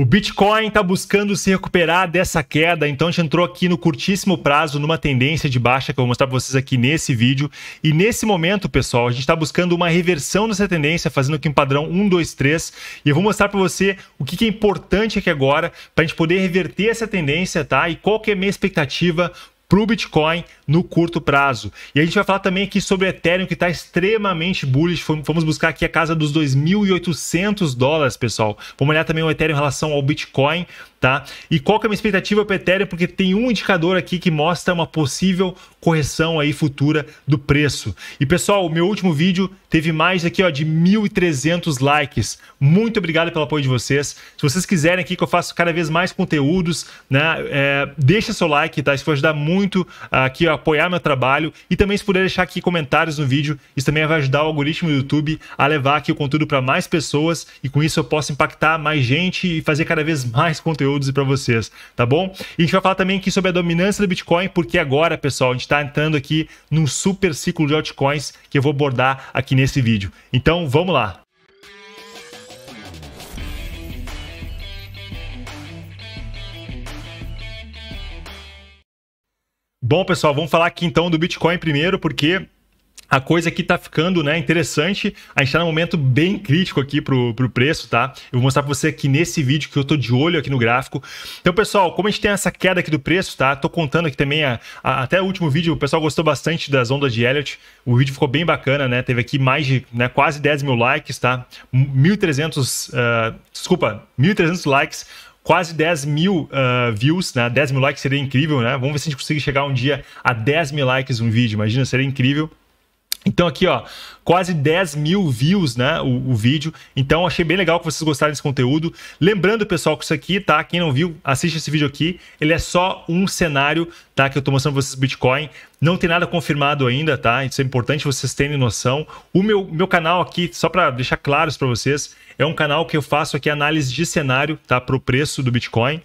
O Bitcoin está buscando se recuperar dessa queda, então a gente entrou aqui no curtíssimo prazo, numa tendência de baixa que eu vou mostrar para vocês aqui nesse vídeo. E nesse momento, pessoal, a gente está buscando uma reversão dessa tendência, fazendo aqui um padrão 1, 2, 3. E eu vou mostrar para você o que, que é importante aqui agora para a gente poder reverter essa tendência, tá? E qual que é a minha expectativa para o Bitcoin no curto prazo. E a gente vai falar também aqui sobre o Ethereum, que está extremamente bullish. Vamos buscar aqui a casa dos 2.800 dólares, pessoal. Vamos olhar também o Ethereum em relação ao Bitcoin, tá? E qual que é a minha expectativa para o Ethereum? Porque tem um indicador aqui que mostra uma possível correção aí futura do preço. E, pessoal, o meu último vídeo teve mais aqui ó, de 1.300 likes. Muito obrigado pelo apoio de vocês. Se vocês quiserem aqui que eu faça cada vez mais conteúdos, né? É, deixa seu like, tá? Isso vai ajudar muito muito ah, aqui apoiar meu trabalho e também se puder deixar aqui comentários no vídeo, isso também vai ajudar o algoritmo do YouTube a levar aqui o conteúdo para mais pessoas e com isso eu posso impactar mais gente e fazer cada vez mais conteúdos para vocês, tá bom? E a gente vai falar também aqui sobre a dominância do Bitcoin, porque agora, pessoal, a gente está entrando aqui num super ciclo de altcoins que eu vou abordar aqui nesse vídeo. Então, vamos lá! Bom, pessoal, vamos falar aqui então do Bitcoin primeiro, porque a coisa que está ficando né, interessante, a gente tá num momento bem crítico aqui pro pro preço, tá? Eu vou mostrar para você aqui nesse vídeo que eu tô de olho aqui no gráfico. Então, pessoal, como a gente tem essa queda aqui do preço, tá? Tô contando aqui também, a, a, até o último vídeo, o pessoal gostou bastante das ondas de Elliot. O vídeo ficou bem bacana, né? Teve aqui mais de né, quase 10 mil likes, tá? 1.300, uh, ah, desculpa, 1.300 likes quase 10 mil uh, views, né? 10 mil likes seria incrível, né? Vamos ver se a gente consegue chegar um dia a 10 mil likes um vídeo, imagina, seria incrível. Então aqui, ó, quase 10 mil views, né, o, o, vídeo. Então achei bem legal que vocês gostaram desse conteúdo. Lembrando, pessoal, que isso aqui, tá, quem não viu, assiste esse vídeo aqui. Ele é só um cenário, tá, que eu tô mostrando pra vocês Bitcoin. Não tem nada confirmado ainda, tá? Isso é importante vocês terem noção. O meu, meu canal aqui, só para deixar claros para vocês, é um canal que eu faço aqui análise de cenário, tá, pro preço do Bitcoin.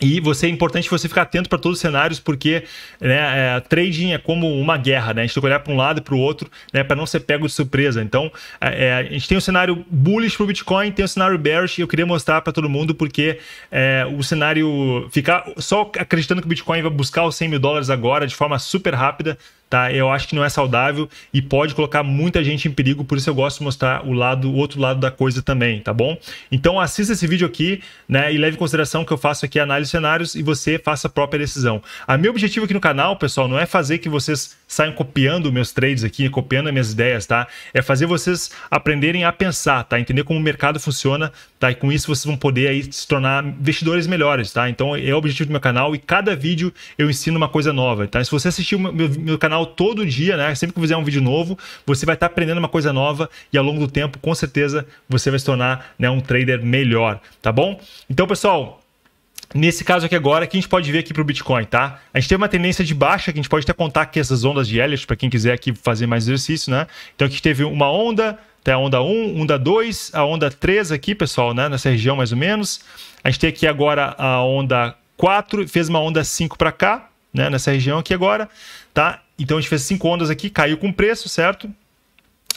E você é importante você ficar atento para todos os cenários, porque né, é, trading é como uma guerra, né? A gente tem que olhar para um lado e para o outro, né? Para não ser pego de surpresa. Então, é, é a gente tem um cenário bullish para o Bitcoin, tem um cenário bearish, e eu queria mostrar para todo mundo, porque é, o cenário ficar só acreditando que o Bitcoin vai buscar os 100 mil dólares agora de forma super rápida tá? Eu acho que não é saudável e pode colocar muita gente em perigo, por isso eu gosto de mostrar o lado, o outro lado da coisa também, tá bom? Então assista esse vídeo aqui, né? E leve em consideração que eu faço aqui análise de cenários e você faça a própria decisão. A meu objetivo aqui no canal, pessoal, não é fazer que vocês saiam copiando meus trades aqui, copiando minhas ideias, tá? É fazer vocês aprenderem a pensar, tá? Entender como o mercado funciona, tá? E com isso vocês vão poder aí se tornar investidores melhores, tá? Então é o objetivo do meu canal e cada vídeo eu ensino uma coisa nova, tá? Se você assistiu meu, meu, meu canal canal todo dia, né? Sempre que fizer um vídeo novo, você vai estar tá aprendendo uma coisa nova e ao longo do tempo, com certeza, você vai se tornar né, um trader melhor, tá bom? Então, pessoal, Nesse caso aqui agora, que a gente pode ver aqui para o Bitcoin, tá? A gente tem uma tendência de baixa, que a gente pode até contar aqui essas ondas de Elliott, para quem quiser aqui fazer mais exercício, né? Então aqui teve uma onda, até a onda 1, onda 2, a onda 3 aqui, pessoal, né? Nessa região mais ou menos. A gente tem aqui agora a onda 4, fez uma onda 5 para cá, né? Nessa região aqui agora, tá? Então a gente fez cinco ondas aqui, caiu com preço, certo?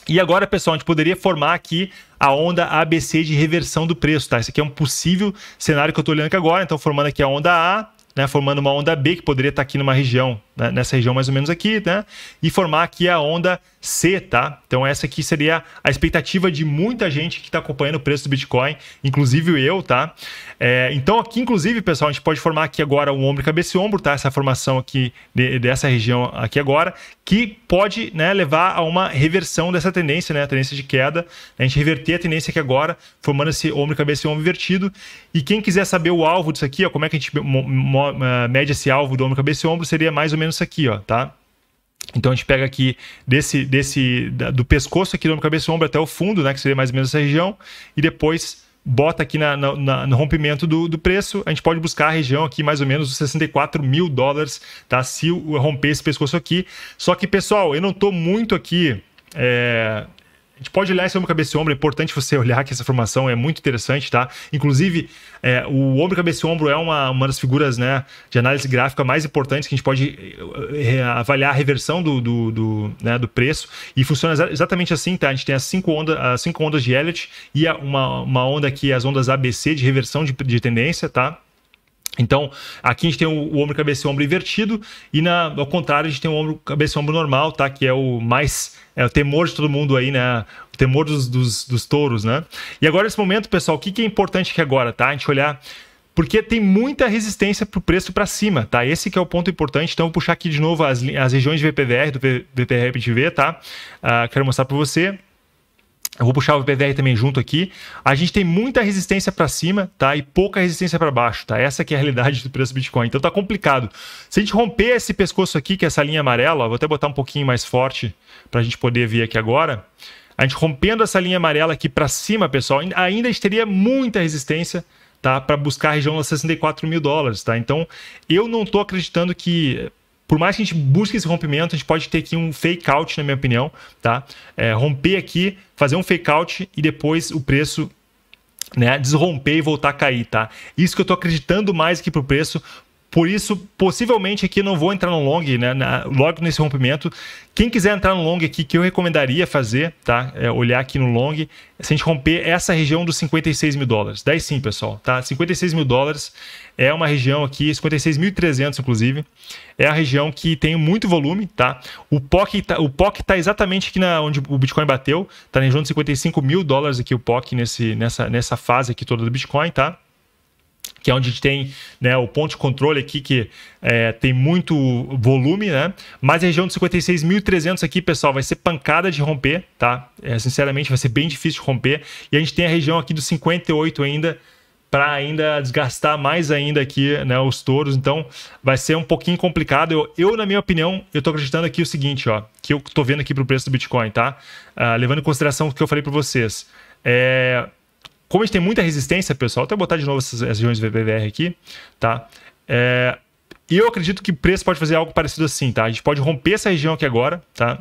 E agora, pessoal, a gente poderia formar aqui a onda ABC de reversão do preço, tá? Isso aqui é um possível cenário que eu estou olhando aqui agora. Então, formando aqui a onda A, né? Formando uma onda B que poderia estar tá aqui numa região né, nessa região mais ou menos aqui, né? E formar aqui a onda C, tá? Então essa aqui seria a expectativa de muita gente que está acompanhando o preço do Bitcoin, inclusive eu, tá? É, então aqui, inclusive, pessoal, a gente pode formar aqui agora o ombro, cabeça e ombro, tá? Essa formação aqui de, dessa região aqui agora, que pode né, levar a uma reversão dessa tendência, né? A tendência de queda, a gente reverter a tendência aqui agora, formando esse ombro, cabeça e ombro invertido. E quem quiser saber o alvo disso aqui, ó, como é que a gente eh, mede esse alvo do ombro, cabeça e ombro, seria mais ou menos menos isso aqui, ó, tá? Então a gente pega aqui desse, desse da, do pescoço aqui do cabeça ombro até o fundo, né, que seria mais ou menos essa região, e depois bota aqui na, na, no rompimento do, do, preço, a gente pode buscar a região aqui mais ou menos dos 64 mil dólares, tá? Se romper esse pescoço aqui. Só que, pessoal, eu não estou muito aqui é, a gente pode olhar esse ombro, cabeça e ombro, é importante você olhar que essa formação é muito interessante, tá? Inclusive, é, o ombro, cabeça e ombro é uma, uma das figuras né, de análise gráfica mais importantes que a gente pode é, é, avaliar a reversão do, do, do, né, do preço e funciona exatamente assim, tá? A gente tem as cinco, onda, as cinco ondas de Elliott e uma, uma onda aqui, as ondas ABC de reversão de, de tendência, tá? Então, aqui a gente tem o, ombro, cabeça e ombro invertido, e na, ao contrário, a gente tem o ombro, cabeça e ombro normal, tá? Que é o mais. É o temor de todo mundo aí, né? O temor dos, dos, dos touros, né? E agora, nesse momento, pessoal, o que, que é importante aqui agora, tá? A gente olhar porque tem muita resistência para o preço para cima, tá? Esse que é o ponto importante. Então, vou puxar aqui de novo as, as regiões de VPVR, do VPVR PTV, tá? Uh, quero mostrar para você. Eu vou puxar o PVR também junto aqui. A gente tem muita resistência para cima, tá? E pouca resistência para baixo, tá? Essa que é a realidade do preço do Bitcoin. Então tá complicado. Se a gente romper esse pescoço aqui, que é essa linha amarela, ó, vou até botar um pouquinho mais forte para a gente poder ver aqui agora. A gente rompendo essa linha amarela aqui para cima, pessoal, ainda a gente teria muita resistência tá? Para buscar a região dos 64 mil dólares, tá? Então, eu não estou acreditando que por mais que a gente busque esse rompimento, a gente pode ter aqui um fake out, na minha opinião, tá? É, romper aqui, fazer um fake out e depois o preço né, desromper e voltar a cair, tá? Isso que eu tô acreditando mais aqui pro preço, por isso, possivelmente aqui não vou entrar no long, né? Na, logo nesse rompimento. Quem quiser entrar no long aqui, que eu recomendaria fazer, tá? É olhar aqui no long, se a gente romper essa região dos 56 mil dólares. Daí sim, pessoal, tá? 56 mil dólares é uma região aqui, 56.300 inclusive, é a região que tem muito volume, tá? O POC tá, o POC tá exatamente aqui na, onde o Bitcoin bateu, tá na região de 55 mil dólares aqui o POC nesse, nessa, nessa fase aqui toda do Bitcoin, tá? que é onde a gente tem né, o ponto de controle aqui que é, tem muito volume, né? Mas a região de 56.300 aqui, pessoal, vai ser pancada de romper, tá? É, sinceramente, vai ser bem difícil de romper. E a gente tem a região aqui dos 58 ainda para ainda desgastar mais ainda aqui né, os touros. Então, vai ser um pouquinho complicado. Eu, eu na minha opinião, eu estou acreditando aqui o seguinte, ó, que eu estou vendo aqui para o preço do Bitcoin, tá? Uh, levando em consideração o que eu falei para vocês. É, como a gente tem muita resistência, pessoal, até botar de novo essas, essas regiões VVR aqui, tá? É, eu acredito que o preço pode fazer algo parecido assim, tá? A gente pode romper essa região aqui agora, tá?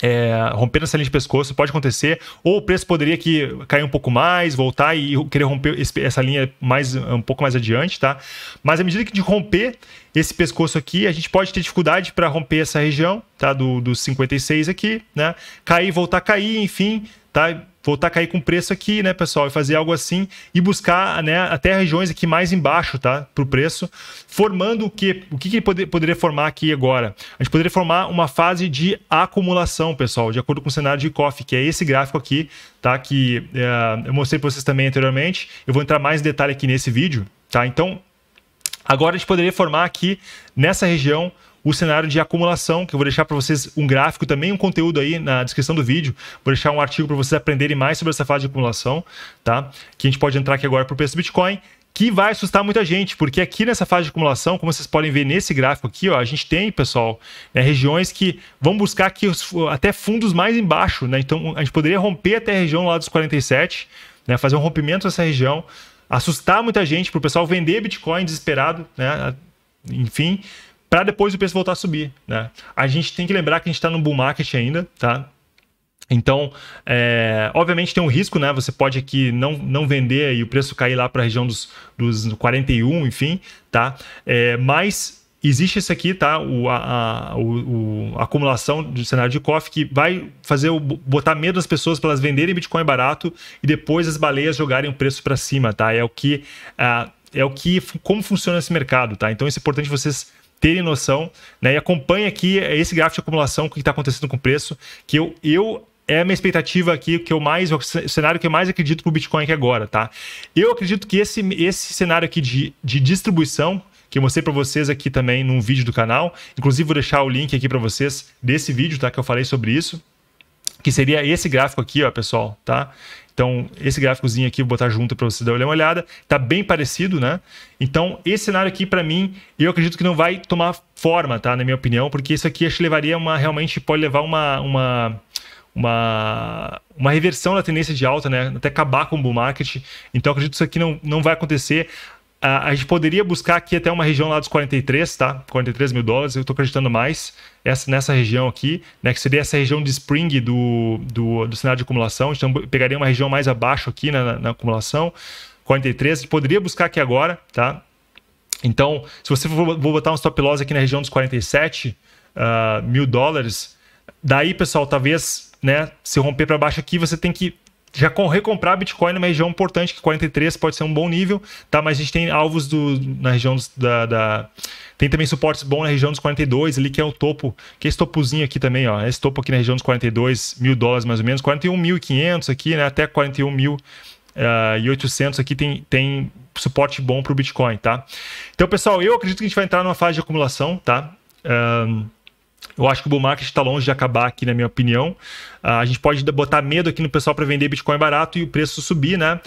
É, romper essa linha de pescoço pode acontecer, ou o preço poderia que cair um pouco mais, voltar e querer romper essa linha mais um pouco mais adiante, tá? Mas à medida que de romper esse pescoço aqui, a gente pode ter dificuldade para romper essa região, tá? Do, do 56 aqui, né? Cair, voltar a cair, enfim, tá? voltar a cair com preço aqui, né, pessoal? E fazer algo assim e buscar né, até regiões aqui mais embaixo, tá? Para o preço. Formando o que? O que, que poder, poderia formar aqui agora? A gente poderia formar uma fase de acumulação, pessoal, de acordo com o cenário de COF, que é esse gráfico aqui, tá? Que é, eu mostrei para vocês também anteriormente. Eu vou entrar mais em detalhe aqui nesse vídeo, tá? Então, agora a gente poderia formar aqui nessa região o cenário de acumulação, que eu vou deixar para vocês um gráfico também, um conteúdo aí na descrição do vídeo. Vou deixar um artigo para vocês aprenderem mais sobre essa fase de acumulação, tá? Que a gente pode entrar aqui agora para o preço do Bitcoin que vai assustar muita gente, porque aqui nessa fase de acumulação, como vocês podem ver nesse gráfico aqui, ó, a gente tem, pessoal, né, regiões que vão buscar aqui os, até fundos mais embaixo, né? Então a gente poderia romper até a região lá dos 47, né, fazer um rompimento dessa região, assustar muita gente para o pessoal vender Bitcoin desesperado, né? Enfim, para depois o preço voltar a subir, né? A gente tem que lembrar que a gente está no bull market ainda, tá? Então, é, obviamente tem um risco, né? Você pode aqui não, não vender e o preço cair lá para a região dos, dos 41, enfim, tá? É, mas existe isso aqui, tá? O, a, a, o, a acumulação do cenário de coffee que vai fazer o, botar medo às pessoas para elas venderem Bitcoin barato e depois as baleias jogarem o preço para cima, tá? É o que a, ah, é o que como funciona esse mercado, tá? Então é importante vocês terem noção, né? E acompanha aqui esse gráfico de acumulação, o que está acontecendo com o preço, que eu, eu é a minha expectativa aqui, que eu mais, é o cenário que eu mais acredito para o Bitcoin aqui agora, tá? Eu acredito que esse, esse cenário aqui de, de distribuição, que eu mostrei para vocês aqui também num vídeo do canal, inclusive vou deixar o link aqui para vocês desse vídeo, tá? Que eu falei sobre isso, que seria esse gráfico aqui, ó, pessoal, tá? Então, esse gráficozinho aqui, vou botar junto para você dar uma olhada. Tá bem parecido, né? Então, esse cenário aqui, para mim, eu acredito que não vai tomar forma, tá? Na minha opinião, porque isso aqui acho que levaria uma. Realmente pode levar uma. uma uma, uma reversão da tendência de alta, né? Até acabar com o bull market. Então, acredito que isso aqui não, não vai acontecer a, a, gente poderia buscar aqui até uma região lá dos 43, tá? 43 mil dólares, eu estou acreditando mais essa, nessa região aqui, né? Que seria essa região de spring do, do, do cenário de acumulação. Então, pegaria uma região mais abaixo aqui na, na, na acumulação, 43. A gente poderia buscar aqui agora, tá? Então, se você for vou botar um stop loss aqui na região dos 47 uh, ah, mil dólares, daí, pessoal, talvez, né? Se romper para baixo aqui, você tem que já recomprar Bitcoin numa região importante, que 43 pode ser um bom nível, tá? Mas a gente tem alvos do, na região dos, da, da, Tem também suportes bons na região dos 42, ali que é o topo, que é esse topozinho aqui também, ó. Esse topo aqui na região dos 42 mil dólares, mais ou menos. 41.500 aqui, né? Até 41 mil uh, e 800 aqui tem, tem suporte bom para o Bitcoin, tá? Então, pessoal, eu acredito que a gente vai entrar numa fase de acumulação, tá? Eu acho que o bull market está longe de acabar aqui, na minha opinião. Ah, a gente pode botar medo aqui no pessoal para vender Bitcoin barato e o preço subir, né?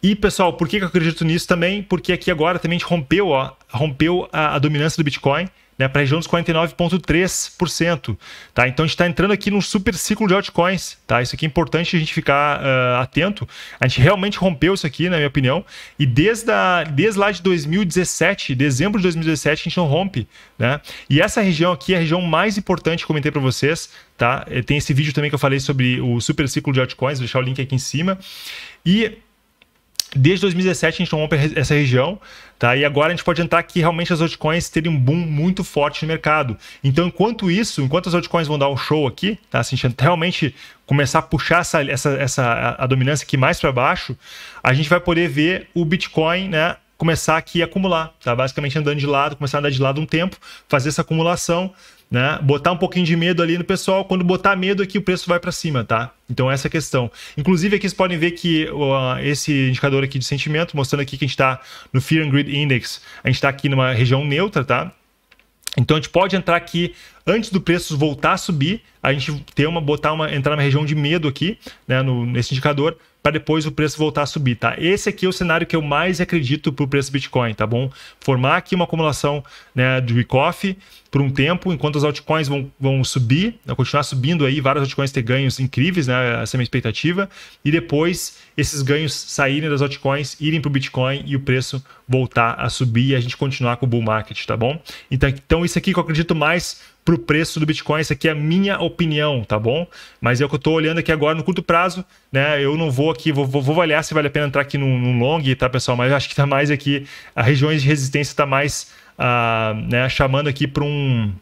E, pessoal, por que eu acredito nisso também? Porque aqui agora também a gente rompeu, ó, rompeu a, a dominância do Bitcoin né, para a região dos 49,3%. Tá? Então a gente está entrando aqui num super ciclo de altcoins. Tá? Isso aqui é importante a gente ficar uh, atento. A gente realmente rompeu isso aqui, na minha opinião. E desde, a, desde lá de 2017, dezembro de 2017, a gente não rompe. Né? E essa região aqui é a região mais importante que comentei para vocês. Tá? Eh, tem esse vídeo também que eu falei sobre o super ciclo de altcoins, vou deixar o link aqui em cima. E Desde 2017 a gente tomou essa região, tá? E agora a gente pode entrar que realmente as altcoins terem um boom muito forte no mercado. Então, enquanto isso, enquanto as altcoins vão dar um show aqui, tá? Se a gente realmente começar a puxar essa, essa, essa a, dominância aqui mais para baixo, a gente vai poder ver o Bitcoin, né? Começar aqui a acumular, tá? Basicamente andando de lado, começar a andar de lado um tempo, fazer essa acumulação, né? Botar um pouquinho de medo ali no pessoal. Quando botar medo aqui, o preço vai para cima, tá? Então, essa é a questão. Inclusive, aqui vocês podem ver que uh, esse indicador aqui de sentimento, mostrando aqui que a gente está no Fear and Greed Index, a gente está aqui numa região neutra, tá? Então, a gente pode entrar aqui antes do preço voltar a subir, a gente ter uma, botar uma, entrar na região de medo aqui, né, no, nesse indicador, para depois o preço voltar a subir, tá? Esse aqui é o cenário que eu mais acredito para o preço Bitcoin, tá bom? Formar aqui uma acumulação né, de week-off por um tempo, enquanto as altcoins vão, vão subir, né, continuar subindo aí, vários altcoins ter ganhos incríveis, né? Essa é a minha expectativa. E depois esses ganhos saírem das altcoins, irem para o Bitcoin e o preço voltar a subir e a gente continuar com o bull market, tá bom? Então, então isso aqui que eu acredito mais para o preço do Bitcoin. Isso aqui é a minha opinião, tá bom? Mas é o que eu estou olhando aqui agora no curto prazo, né? Eu não vou aqui, vou, vou, vou avaliar se vale a pena entrar aqui num, num long, tá, pessoal? Mas acho que está mais aqui, a regiões de resistência está mais uh, né, chamando aqui para um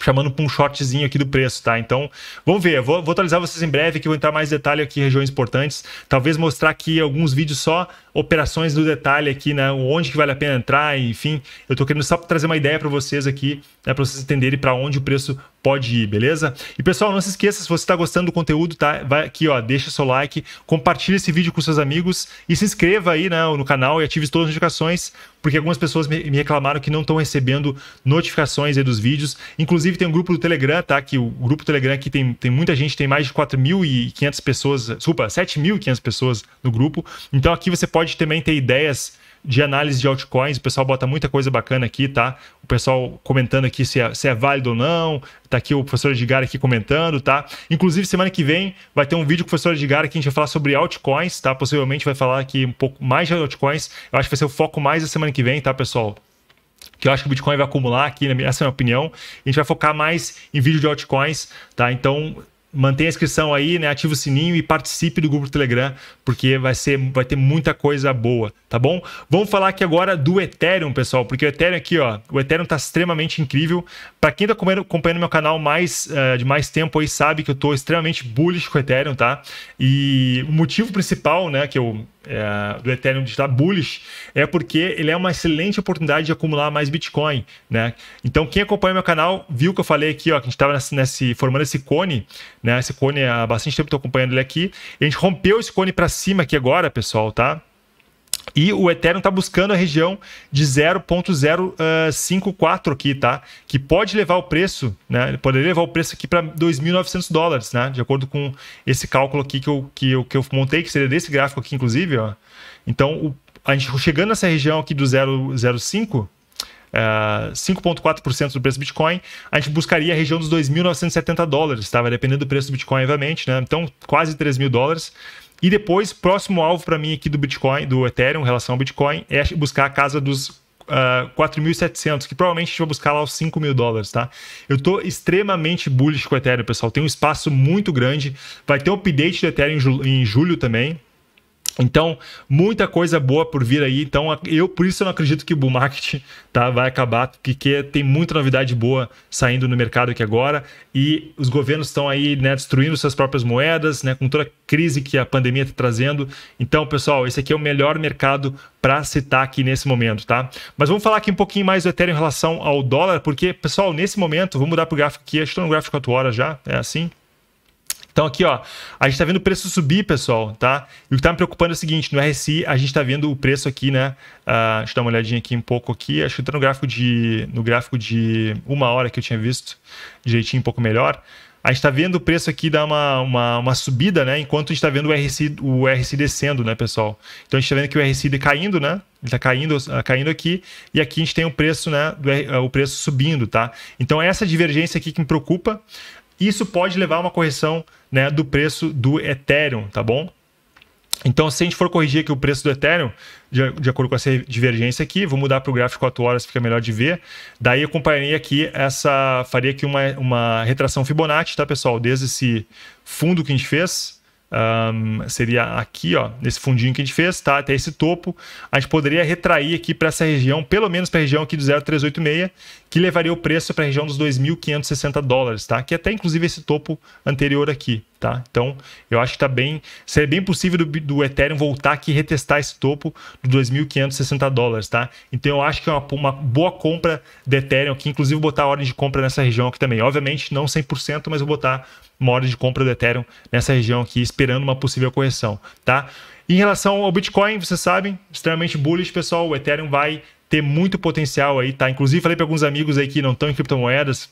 chamando para um shortzinho aqui do preço, tá? Então, vamos ver. Vou, vou atualizar vocês em breve, que vou entrar mais detalhe aqui regiões importantes. Talvez mostrar aqui alguns vídeos só operações do detalhe aqui, né? Onde que vale a pena entrar, enfim. Eu tô querendo só trazer uma ideia para vocês aqui, né? Para vocês entenderem para onde o preço pode ir, beleza? E pessoal, não se esqueça, se você está gostando do conteúdo, tá? Vai aqui, ó, deixa seu like, compartilha esse vídeo com seus amigos e se inscreva aí né, no canal e ative todas as notificações, porque algumas pessoas me reclamaram que não estão recebendo notificações aí dos vídeos. Inclusive tem um grupo do Telegram, tá? Que o grupo do Telegram aqui tem, tem muita gente, tem mais de 4.500 pessoas, desculpa, 7.500 pessoas no grupo. Então aqui você pode pode também ter ideias de análise de altcoins. O pessoal bota muita coisa bacana aqui, tá? O pessoal comentando aqui se é, se é válido ou não. Tá aqui o professor Edgar aqui comentando, tá? Inclusive, semana que vem vai ter um vídeo com o professor Edgar aqui a gente vai falar sobre altcoins, tá? Possivelmente vai falar aqui um pouco mais de altcoins. Eu acho que vai ser o foco mais da semana que vem, tá, pessoal? que eu acho que o Bitcoin vai acumular aqui, essa é a minha opinião. A gente vai focar mais em vídeo de altcoins, tá? Então, mantenha a inscrição aí, né? Ative o sininho e participe do grupo Telegram, porque vai ser vai ter muita coisa boa, tá bom? Vamos falar aqui agora do Ethereum, pessoal, porque o Ethereum aqui, ó, o Ethereum tá extremamente incrível. Para quem tá acompanhando meu canal mais uh, de mais tempo aí sabe que eu tô extremamente bullish com o Ethereum, tá? E o motivo principal, né, que eu é, do Ethereum digital bullish é porque ele é uma excelente oportunidade de acumular mais Bitcoin, né? Então quem acompanha meu canal viu que eu falei aqui, ó, que a gente estava nesse, nesse, formando esse cone, né? Esse cone há bastante tempo estou acompanhando ele aqui. a gente rompeu esse cone para cima aqui agora, pessoal, tá? E o Ethereum está buscando a região de 0.054 aqui, tá? Que pode levar o preço, né? Ele poderia levar o preço aqui para 2.900 dólares, né? De acordo com esse cálculo aqui que eu, que eu, que eu montei, que seria desse gráfico aqui, inclusive, ó. Então, o, a gente chegando nessa região aqui do 005, Uh, 5,4% do preço do Bitcoin, a gente buscaria a região dos 2.970 dólares, tá? Vai do preço do Bitcoin, obviamente, né? Então, quase 3 mil dólares. E depois, próximo alvo para mim aqui do Bitcoin, do Ethereum, em relação ao Bitcoin, é buscar a casa dos uh, ah, 4.700, que provavelmente a gente vai buscar lá os 5.000 mil dólares, tá? Eu estou extremamente bullish com o Ethereum, pessoal. Tem um espaço muito grande. Vai ter um update do Ethereum em julho também, então, muita coisa boa por vir aí. Então, eu por isso eu não acredito que o bull market tá, vai acabar, porque tem muita novidade boa saindo no mercado aqui agora. E os governos estão aí né, destruindo suas próprias moedas, né, com toda a crise que a pandemia está trazendo. Então, pessoal, esse aqui é o melhor mercado para citar aqui nesse momento, tá? Mas vamos falar aqui um pouquinho mais do Ethereum em relação ao dólar, porque, pessoal, nesse momento, vou mudar para o gráfico aqui, acho que estou no gráfico 4 horas já, é assim. Então aqui, ó, a gente tá vendo o preço subir, pessoal, tá? E o que tá me preocupando é o seguinte, no RSI a gente tá vendo o preço aqui, né? Uh, deixa eu dar uma olhadinha aqui um pouco aqui, acho que tá no gráfico de no gráfico de uma hora que eu tinha visto direitinho um pouco melhor. A gente tá vendo o preço aqui dar uma, uma, uma subida, né? Enquanto a gente tá vendo o RSI, o RSI descendo, né, pessoal? Então a gente tá vendo que o RSI caindo, né? Ele tá caindo, ah, caindo aqui, e aqui a gente tem o preço, né? Do, o preço subindo, tá? Então é essa divergência aqui que me preocupa. Isso pode levar a uma correção né, do preço do Ethereum, tá bom? Então, se a gente for corrigir aqui o preço do Ethereum, de, de acordo com essa divergência aqui, vou mudar para o gráfico 4 horas, fica melhor de ver. Daí eu acompanharia aqui essa. faria aqui uma, uma retração Fibonacci, tá, pessoal? Desde esse fundo que a gente fez, um, seria aqui, ó, nesse fundinho que a gente fez, tá? Até esse topo, a gente poderia retrair aqui para essa região, pelo menos para a região aqui do 0,386, que levaria o preço para a região dos 2.560 dólares, tá? Que é até inclusive esse topo anterior aqui. Tá? Então, eu acho que tá bem. Seria bem possível do, do Ethereum voltar aqui e retestar esse topo do 2.560 dólares, tá? Então, eu acho que é uma, uma boa compra do Ethereum aqui, inclusive botar a ordem de compra nessa região aqui também. Obviamente, não 100%, mas vou botar uma ordem de compra do Ethereum nessa região aqui, esperando uma possível correção, tá? Em relação ao Bitcoin, vocês sabem, extremamente bullish, pessoal. O Ethereum vai ter muito potencial aí, tá? Inclusive, falei para alguns amigos aí que não estão em criptomoedas,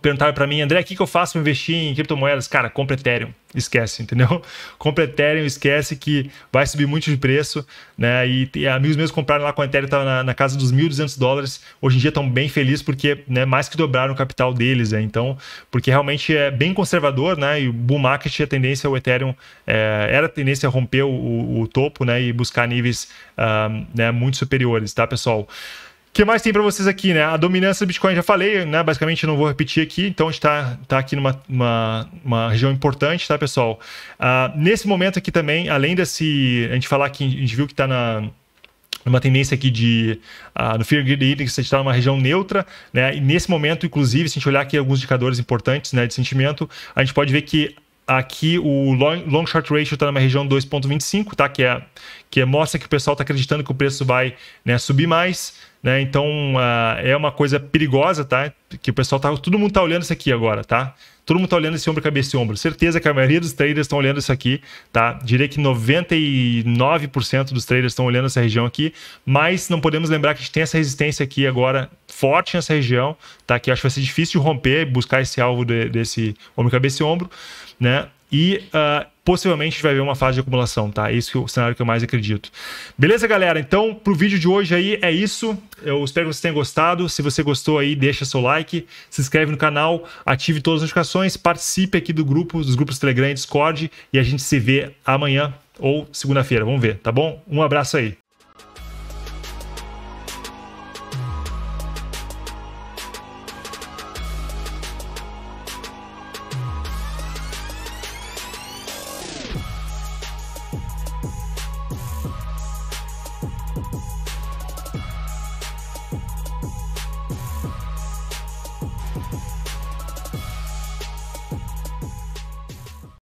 perguntava para mim, André, o que, que eu faço para investir em criptomoedas? Cara, compra Ethereum, esquece, entendeu? Compra Ethereum, esquece que vai subir muito de preço, né? E, e amigos meus compraram lá com a Ethereum, tava na, na casa dos 1.200 dólares, hoje em dia estão bem felizes porque né, mais que dobraram o capital deles, né? Então, porque realmente é bem conservador, né? E o bull market, a tendência, o Ethereum é, era a tendência a romper o, o, o, topo, né? E buscar níveis um, ah, né, muito superiores, tá, pessoal? que mais tem para vocês aqui, né? A dominância do Bitcoin, já falei, né? Basicamente, não vou repetir aqui. Então, a gente está tá aqui numa uma, uma região importante, tá, pessoal? Uh, nesse momento aqui também, além desse... A gente falar que a gente viu que está na uma tendência aqui de uh, no Fear Grid Index a gente está numa região neutra, né? E nesse momento, inclusive, se a gente olhar aqui alguns indicadores importantes né, de sentimento, a gente pode ver que Aqui o long, long short ratio está na região 2.25, tá? Que é que é, mostra que o pessoal está acreditando que o preço vai né, subir mais, né? Então uh, é uma coisa perigosa, tá? Que o pessoal tá, todo mundo tá olhando isso aqui agora, tá? Todo mundo tá olhando esse ombro, cabeça e ombro. Certeza que a maioria dos traders estão olhando isso aqui, tá? Direi que 99% dos traders estão olhando essa região aqui, mas não podemos lembrar que a gente tem essa resistência aqui agora forte nessa região, tá? Que acho que vai ser difícil de romper, buscar esse alvo de, desse ombro, cabeça e ombro né? E uh, possivelmente vai haver uma fase de acumulação, tá? É isso é o cenário que eu mais acredito. Beleza, galera? Então, pro vídeo de hoje aí é isso. Eu espero que vocês tenham gostado. Se você gostou aí, deixa seu like, se inscreve no canal, ative todas as notificações, participe aqui do grupo, dos grupos Telegram e Discord e a gente se vê amanhã ou segunda-feira, vamos ver, tá bom? Um abraço aí.